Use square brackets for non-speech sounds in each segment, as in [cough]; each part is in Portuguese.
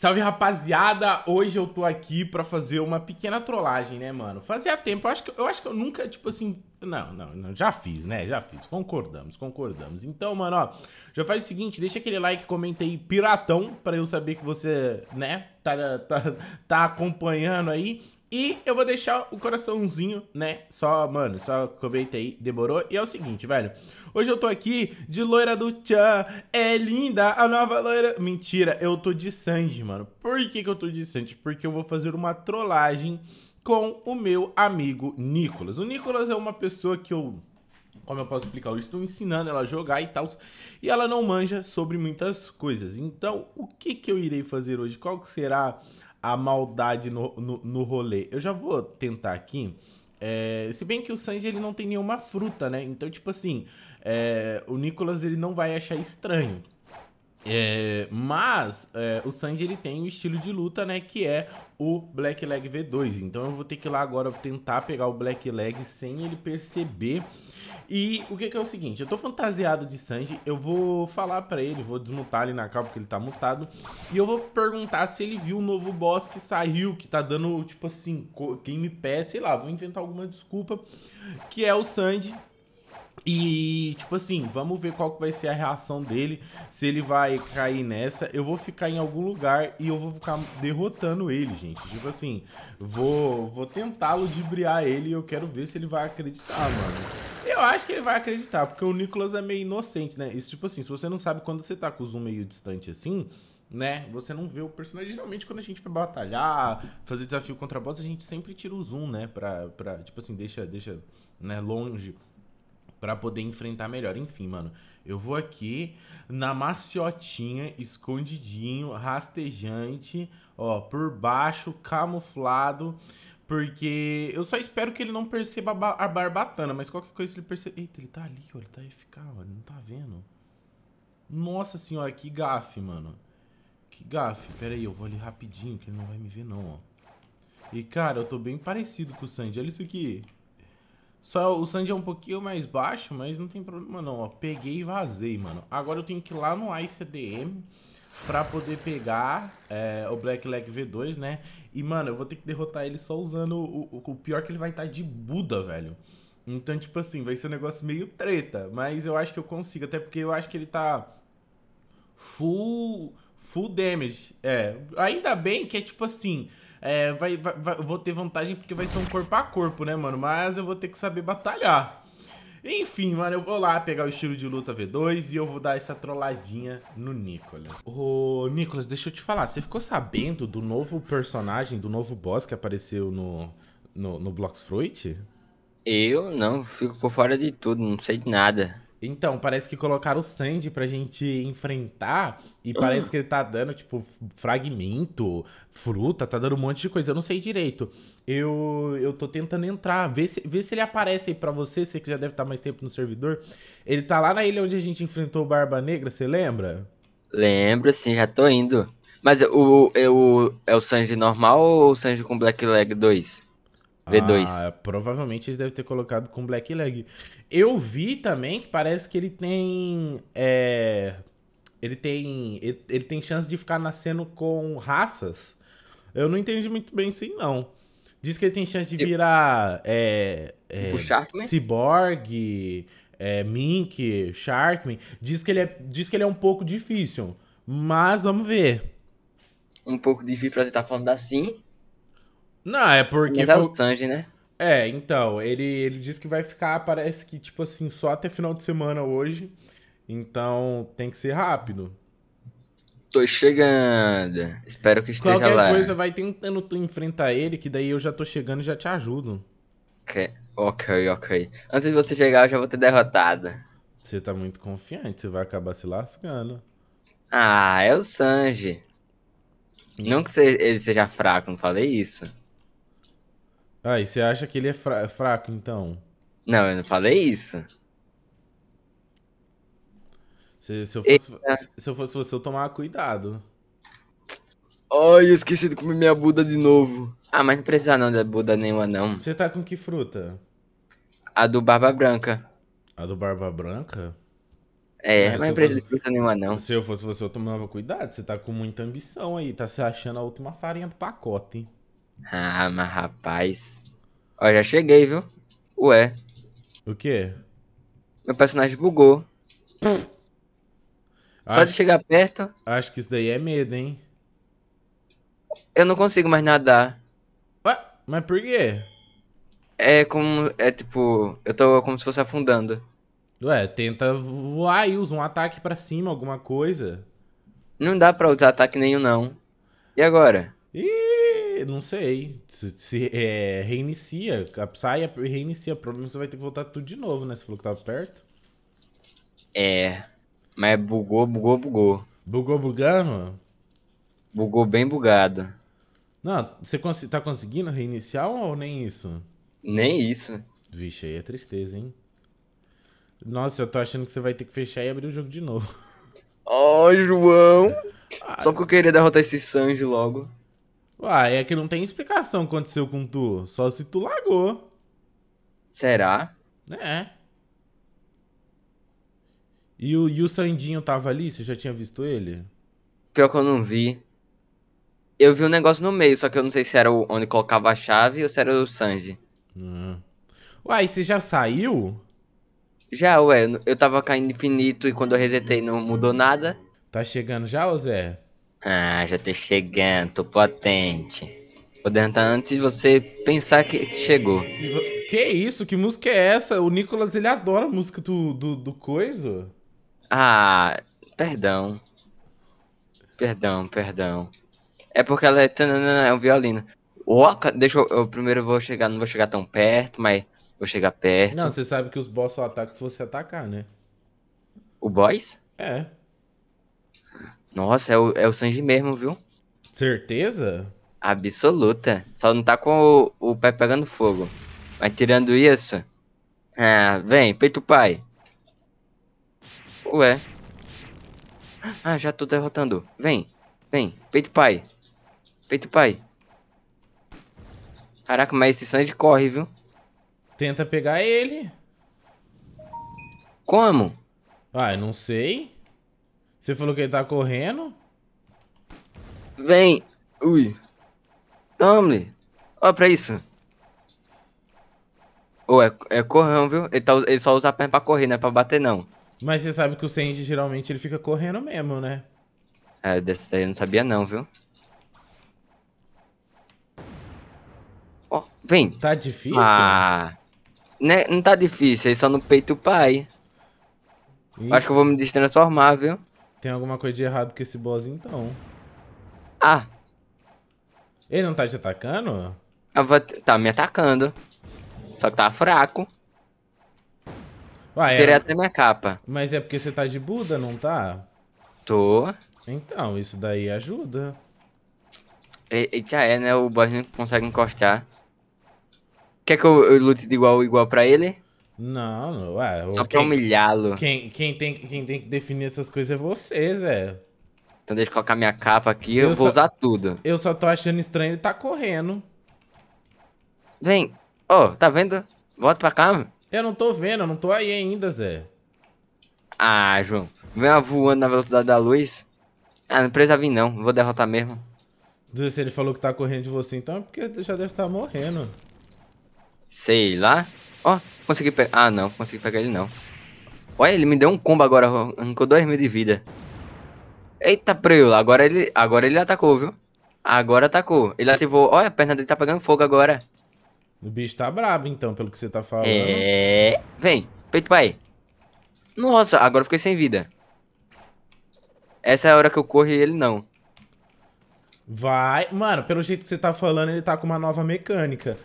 Salve rapaziada, hoje eu tô aqui pra fazer uma pequena trollagem, né, mano? Fazia tempo, eu acho que eu, acho que eu nunca, tipo assim. Não, não, não, já fiz, né? Já fiz, concordamos, concordamos. Então, mano, ó, já faz o seguinte: deixa aquele like, comenta aí, piratão, pra eu saber que você, né, tá, tá, tá acompanhando aí. E eu vou deixar o coraçãozinho, né? Só, mano, só comenta aí, demorou. E é o seguinte, velho. Hoje eu tô aqui de loira do Chan. É linda a nova loira. Mentira, eu tô de Sanji, mano. Por que, que eu tô de Sanji? Porque eu vou fazer uma trollagem com o meu amigo Nicolas. O Nicolas é uma pessoa que eu como eu posso explicar? Eu estou ensinando ela a jogar e tal, e ela não manja sobre muitas coisas. Então, o que, que eu irei fazer hoje? Qual será a maldade no, no, no rolê. Eu já vou tentar aqui. É, se bem que o Sanji ele não tem nenhuma fruta, né? Então, tipo assim, é, o Nicolas ele não vai achar estranho. É, mas é, o Sanji ele tem um estilo de luta, né? Que é o Black Leg V2. Então eu vou ter que ir lá agora tentar pegar o Black Leg sem ele perceber. E o que, que é o seguinte: eu tô fantasiado de Sanji, eu vou falar pra ele, vou desmutar ele na cal porque ele tá mutado. E eu vou perguntar se ele viu o novo boss que saiu, que tá dando tipo assim, Game Pass, sei lá, vou inventar alguma desculpa. Que é o Sanji e, tipo assim, vamos ver qual que vai ser a reação dele, se ele vai cair nessa. Eu vou ficar em algum lugar e eu vou ficar derrotando ele, gente. Tipo assim, vou, vou tentar ludibriar ele e eu quero ver se ele vai acreditar, mano. Eu acho que ele vai acreditar, porque o Nicolas é meio inocente, né? Isso, tipo assim, se você não sabe quando você tá com o zoom meio distante assim, né? Você não vê o personagem. Geralmente, quando a gente vai batalhar, fazer desafio contra boss, a gente sempre tira o zoom, né? Pra, pra tipo assim, deixa, deixa né, longe para poder enfrentar melhor. Enfim, mano, eu vou aqui na maciotinha, escondidinho, rastejante, ó, por baixo, camuflado, porque eu só espero que ele não perceba a, ba a barbatana, mas qualquer coisa ele percebe... Eita, ele tá ali, ó, ele tá FK, ó, ele não tá vendo. Nossa senhora, que gafe, mano. Que gafe. Pera aí, eu vou ali rapidinho, que ele não vai me ver, não, ó. E, cara, eu tô bem parecido com o Sandy. Olha isso aqui. Só o Sandy é um pouquinho mais baixo, mas não tem problema não, ó. Peguei e vazei, mano. Agora eu tenho que ir lá no ICDM pra poder pegar é, o Black Leg V2, né? E, mano, eu vou ter que derrotar ele só usando o, o, o pior que ele vai estar tá de Buda, velho. Então, tipo assim, vai ser um negócio meio treta, mas eu acho que eu consigo, até porque eu acho que ele tá full, full damage. É, ainda bem que é tipo assim, é, vai, vai, vai, vou ter vantagem porque vai ser um corpo a corpo, né, mano? Mas eu vou ter que saber batalhar. Enfim, mano, eu vou lá pegar o estilo de luta V2 e eu vou dar essa trolladinha no Nicolas. Ô, Nicolas, deixa eu te falar, você ficou sabendo do novo personagem, do novo boss que apareceu no, no, no Blocks Fruit? Eu não, fico por fora de tudo, não sei de nada. Então, parece que colocaram o Sandy pra gente enfrentar e uhum. parece [clears throat] que ele tá dando, tipo, fragmento, fruta, tá dando um monte de coisa. Eu não sei direito. Eu, eu tô tentando entrar, vê se, vê se ele aparece aí pra você, você que já deve estar tá mais tempo no servidor. Ele tá lá na ilha onde a gente enfrentou o Barba Negra, você lembra? Lembro, sim, já tô indo. Mas o, o, é o Sanji normal ou o Sanji com Black Leg 2? V2. Ah, provavelmente eles devem ter colocado com Black Leg. Eu vi também que parece que ele tem. É, ele tem. Ele, ele, tem chance de ficar nascendo com raças. Eu não entendi muito bem isso não. Diz que ele tem chance de virar. É, é, Cyborg, é, Mink, Sharkman. Diz que, ele é, diz que ele é um pouco difícil. Mas vamos ver. Um pouco difícil pra você estar tá falando assim. Não, é porque. Mas é o Sanji, né? É, então, ele, ele disse que vai ficar, parece que, tipo assim, só até final de semana hoje. Então tem que ser rápido. Tô chegando. Espero que esteja Qualquer lá. Qualquer coisa, vai tentando tu enfrentar ele, que daí eu já tô chegando e já te ajudo. Ok, ok, ok. Antes de você chegar, eu já vou ter derrotado. Você tá muito confiante, você vai acabar se lascando. Ah, é o Sanji. Não que ele seja fraco, não falei isso. Ah, e você acha que ele é fra fraco, então? Não, eu não falei isso. Se, se, eu, fosse, se eu fosse você, eu tomava cuidado. Ai, eu esqueci de comer minha Buda de novo. Ah, mas não precisa não da Buda nenhuma, não. Você tá com que fruta? A do Barba Branca. A do Barba Branca? É, mas, é, mas não precisa de fruta nenhuma, não. Se eu fosse você, eu tomava cuidado. Você tá com muita ambição aí. Tá se achando a última farinha do pacote, hein? Ah, mas rapaz. Ó, já cheguei, viu? Ué. O quê? Meu personagem bugou. Só de chegar perto. Acho que isso daí é medo, hein? Eu não consigo mais nadar. Ué, mas por quê? É como. É tipo. Eu tô como se fosse afundando. Ué, tenta voar e usa um ataque para cima, alguma coisa. Não dá pra usar ataque nenhum, não. E agora? Ih! não sei, se, se é, reinicia, sai e reinicia. Provavelmente você vai ter que voltar tudo de novo, né? Você falou que tava perto. É, mas bugou, bugou, bugou. Bugou bugando? Bugou bem bugado. Não, você cons tá conseguindo reiniciar ou nem isso? Nem isso. Vixe, aí é tristeza, hein? Nossa, eu tô achando que você vai ter que fechar e abrir o jogo de novo. Ó, oh, João! [laughs] Só que eu queria derrotar esse Sanji logo. Uai, é que não tem explicação o que aconteceu com tu. Só se tu lagou. Será? É. E o, e o Sandinho tava ali? Você já tinha visto ele? Pior que eu não vi. Eu vi um negócio no meio, só que eu não sei se era onde colocava a chave ou se era o Sanji. Ah. Uai, você já saiu? Já, ué. Eu tava caindo infinito e quando eu resetei não mudou nada. Tá chegando já, Zé? Ah, já tô chegando, tô potente. Vou tentar antes de você pensar que chegou. Que isso? Que música é essa? O Nicolas, ele adora a música do, do, do Coisa. Ah, perdão. Perdão, perdão. É porque ela é, é um violino. Oh, deixa eu, eu primeiro vou chegar, não vou chegar tão perto, mas vou chegar perto. Não, você sabe que os boss só atacam se você atacar, né? O boss? É. Nossa, é o, é o Sanji mesmo, viu? Certeza? Absoluta. Só não tá com o, o pé pegando fogo. Mas tirando isso. Ah, vem, peito pai. Ué. Ah, já tô derrotando. Vem, vem, peito pai. Peito pai. Caraca, mas esse Sanji corre, viu? Tenta pegar ele. Como? Ah, eu não sei. Você falou que ele tá correndo? Vem. Ui. Tomle. Olha pra isso. Ou oh, é, é corrão, viu? Ele, tá, ele só usa a perna pra correr, não é pra bater, não. Mas você sabe que o Senji geralmente ele fica correndo mesmo, né? É, desse daí eu não sabia não, viu? Ó, oh, vem. Tá difícil? Ah, né, não tá difícil, é só no peito pai. Ixi. Acho que eu vou me destransformar, viu? Tem alguma coisa de errado com esse boss, então. Ah. Ele não tá te atacando? Vou... Tá me atacando. Só que tá fraco. Uai, Tirei é... até minha capa. Mas é porque você tá de Buda, não tá? Tô. Então, isso daí ajuda. E, e já é, né? O boss não consegue encostar. Quer que eu, eu lute de igual igual pra ele? Não, não ué, Só pra humilhá-lo. Quem, quem, tem, quem tem que definir essas coisas é você, Zé. Então deixa eu colocar minha capa aqui, eu, eu vou só, usar tudo. Eu só tô achando estranho ele tá correndo. Vem. Ô, oh, tá vendo? Volta pra cá. Eu não tô vendo, eu não tô aí ainda, Zé. Ah, João. Vem voando na velocidade da luz. Ah, não precisa vir não, vou derrotar mesmo. Se ele falou que tá correndo de você, então é porque já deve estar tá morrendo. Sei lá. Ó, consegui pegar. Ah, não, consegui pegar ele não. Olha, ele me deu um combo agora, arrancou dois mil de vida. Eita, preu. agora ele, agora ele atacou, viu? Agora atacou. Ele ativou. Olha, a perna dele tá pegando fogo agora. O bicho tá brabo, então, pelo que você tá falando. É. Vem, peito pai. Nossa, agora eu fiquei sem vida. Essa é a hora que eu corro e ele não. Vai. Mano, pelo jeito que você tá falando, ele tá com uma nova mecânica.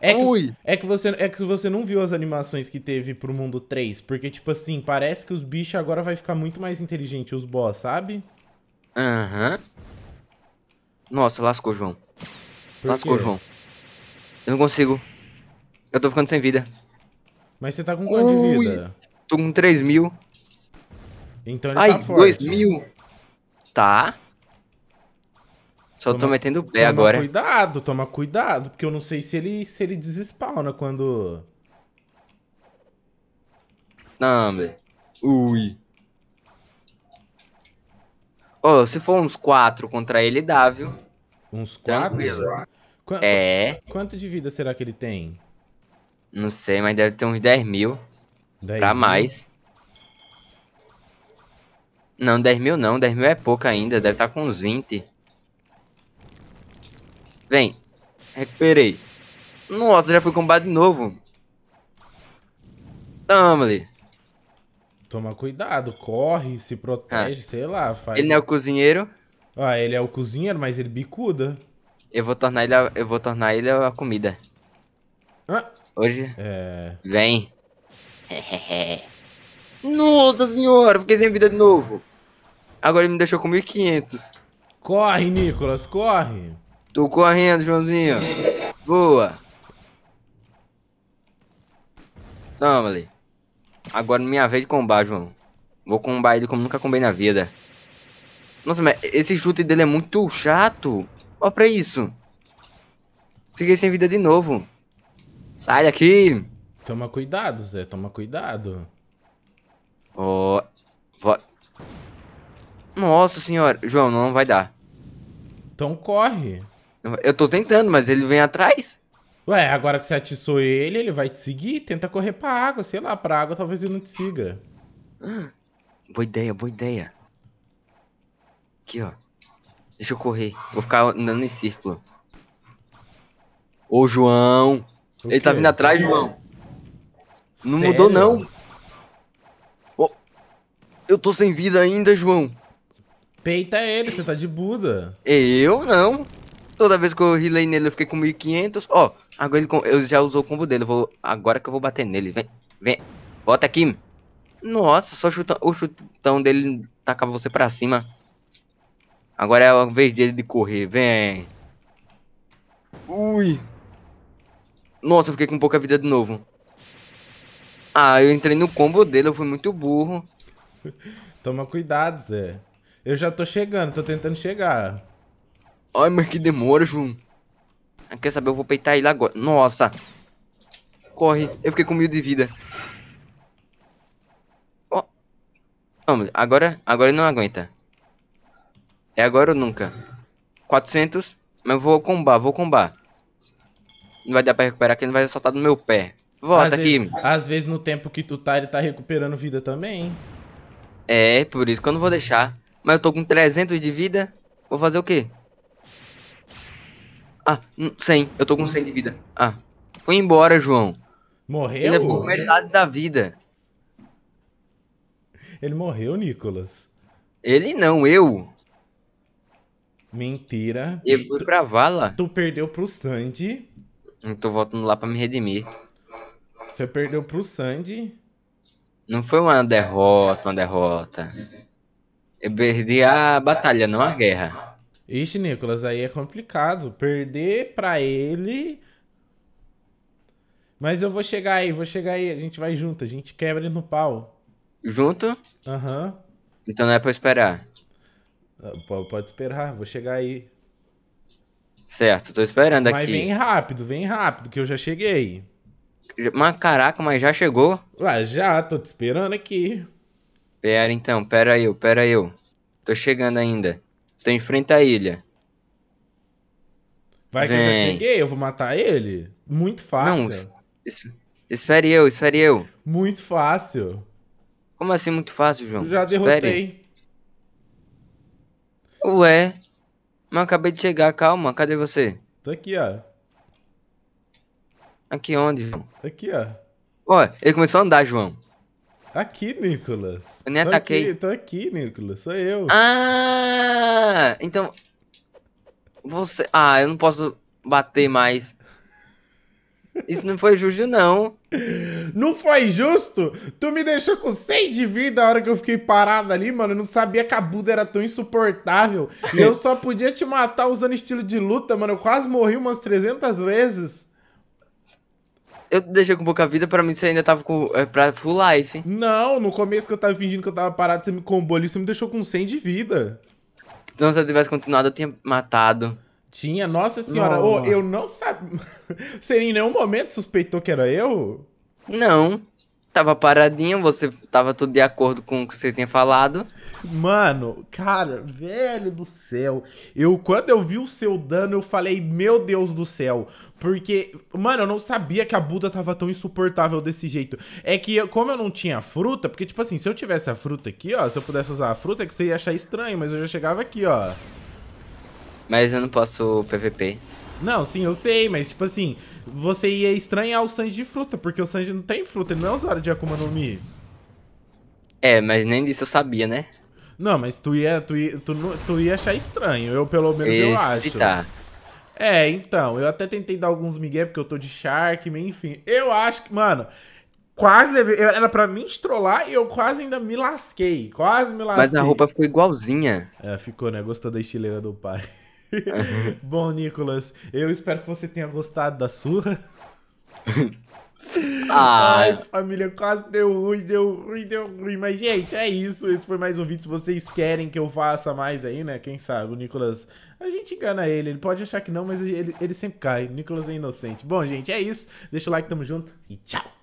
É que, é que, você, é que você não viu as animações que teve pro mundo 3, porque, tipo assim, parece que os bichos agora vai ficar muito mais inteligente, os boss, sabe? Aham. Uhum. Nossa, lascou, João. Por lascou, quê? João. Eu não consigo. Eu tô ficando sem vida. Mas você tá com quanto de vida? Tô com 3 mil. Então ele Ai, tá forte. 2 mil. Tá. Só toma, tô metendo o agora. toma Cuidado, toma cuidado, porque eu não sei se ele se ele desespawna quando. Não, velho. Ui. Ô, oh, se for uns quatro contra ele, dá, viu? Uns quatro? Tranquilo. Quanto, é. Quanto de vida será que ele tem? Não sei, mas deve ter uns 10 mil. 10 pra mil? mais. Não, 10 mil não. 10 mil é pouco ainda. Deve estar tá com uns 20. Vem. Recuperei. Nossa, já fui combado de novo. Toma ali. Toma cuidado, corre, se protege, ah. sei lá. Faz... Ele não é o cozinheiro. Ah, ele é o cozinheiro, mas ele bicuda. Eu vou tornar ele a, eu vou tornar ele a comida. Ah. Hoje? É. Vem. [laughs] Nossa senhora, fiquei sem vida de novo. Agora ele me deixou com 1500. Corre, Nicolas, corre. Tô correndo, Joãozinho. Boa. Toma ali. Agora minha vez de combar, João. Vou combar ele como nunca combei na vida. Nossa, mas esse chute dele é muito chato. Olha pra isso. Fiquei sem vida de novo. Sai daqui. Toma cuidado, Zé. Toma cuidado. Ó. Oh, vo... Nossa senhora. João, não vai dar. Então corre. Eu tô tentando, mas ele vem atrás. Ué, agora que você atiçou ele, ele vai te seguir. Tenta correr pra água, sei lá, pra água talvez ele não te siga. Hum, boa ideia, boa ideia. Aqui, ó. Deixa eu correr. Vou ficar andando em círculo. Ô, João! O ele tá quê? tá vindo atrás, João. Não mudou, não. Oh, eu tô sem vida ainda, João. Peita ele, você tá de Buda. Eu não. Toda vez que eu rilei nele, eu fiquei com 1500. Ó, oh, agora ele eu já usou o combo dele. Vou, agora que eu vou bater nele. Vem, vem. Bota aqui. Nossa, só chuta, o chutão dele tacava você pra cima. Agora é a vez dele de correr. Vem. Ui. Nossa, eu fiquei com pouca vida de novo. Ah, eu entrei no combo dele. Eu fui muito burro. [laughs] Toma cuidado, Zé. Eu já tô chegando. Tô tentando chegar. Ai, mas que demora, João. Ah, quer saber? Eu vou peitar ele agora. Nossa. Corre. Eu fiquei com mil de vida. Ó. Oh. Vamos. Agora, agora ele não aguenta. É agora ou nunca. 400. Mas eu vou combar, vou combar. Não vai dar pra recuperar que ele vai soltar do meu pé. Volta às aqui. Vezes, às vezes no tempo que tu tá, ele tá recuperando vida também, hein? É, por isso que eu não vou deixar. Mas eu tô com 300 de vida. Vou fazer o quê? Ah, 100. Hum, eu tô com 100 de vida. Ah. Foi embora, João. Morreu? Ele levou é metade da vida. Ele morreu, Nicolas. Ele não, eu. Mentira. Eu fui pra vala. Tu perdeu pro Sandy. Eu tô voltando lá pra me redimir. Você perdeu pro Sandy. Não foi uma derrota, uma derrota. Eu perdi a batalha, não a guerra. Ixi, Nicolas, aí é complicado. Perder pra ele. Mas eu vou chegar aí, vou chegar aí. A gente vai junto, a gente quebra ele no pau. Junto? Aham. Uhum. Então não é pra esperar. Ah, pode esperar, vou chegar aí. Certo, tô esperando mas aqui. Mas vem rápido, vem rápido, que eu já cheguei. Mas caraca, mas já chegou? Ah, já, tô te esperando aqui. Pera então, pera eu, pera eu. Tô chegando ainda. Estou em frente à ilha. Vai Vem. que eu já cheguei, eu vou matar ele? Muito fácil. Não, espere eu, espere eu. Muito fácil. Como assim muito fácil, João? Eu já derrotei. Espere. Ué, mas eu acabei de chegar, calma, cadê você? Tô tá aqui, ó. Aqui onde, João? Tá aqui, ó. Ó, ele começou a andar, João. Tá aqui, Nicolas. Eu nem tô tá ataquei. Aqui, tô tá aqui, Nicolas. Sou eu. Ah! Então. Você. Ah, eu não posso bater mais. Isso não foi justo, não. Não foi justo? Tu me deixou com 100 de vida a hora que eu fiquei parado ali, mano. Eu não sabia que a Buda era tão insuportável. e eu só podia te matar usando estilo de luta, mano. Eu quase morri umas 300 vezes eu deixei com pouca vida, pra mim você ainda tava com, é, pra full life. Não, no começo que eu tava fingindo que eu tava parado, você me combou ali, você me deixou com 100 de vida. Então se eu tivesse continuado, eu tinha matado. Tinha, nossa senhora, oh, eu não sabia. [laughs] você em nenhum momento suspeitou que era eu? Não. Tava paradinho, você tava tudo de acordo com o que você tinha falado. Mano, cara, velho do céu. Eu, quando eu vi o seu dano, eu falei, meu Deus do céu. Porque, mano, eu não sabia que a Buda tava tão insuportável desse jeito. É que, como eu não tinha fruta, porque, tipo assim, se eu tivesse a fruta aqui, ó, se eu pudesse usar a fruta, é que você ia achar estranho, mas eu já chegava aqui, ó. Mas eu não posso PVP. Não, sim, eu sei, mas, tipo assim, você ia estranhar o Sanji de fruta, porque o Sanji não tem fruta, ele não é usuário de Akuma no Mi. É, mas nem disso eu sabia, né? Não, mas tu ia, tu ia, tu, tu ia achar estranho. Eu, pelo menos, Esse eu acho. Tá. É, então. Eu até tentei dar alguns migué, porque eu tô de Shark, enfim. Eu acho que, mano quase levei. Era pra mim trollar e eu quase ainda me lasquei. Quase me lasquei. Mas a roupa ficou igualzinha. É, ficou, né? Gostou da estileira do pai. [laughs] Bom, Nicolas, eu espero que você tenha gostado da surra. [laughs] Ai, família, quase deu ruim, deu ruim, deu ruim. Mas, gente, é isso. Esse foi mais um vídeo. Se vocês querem que eu faça mais aí, né? Quem sabe? O Nicolas. A gente engana ele. Ele pode achar que não, mas ele, ele sempre cai. O Nicolas é inocente. Bom, gente, é isso. Deixa o like, tamo junto e tchau.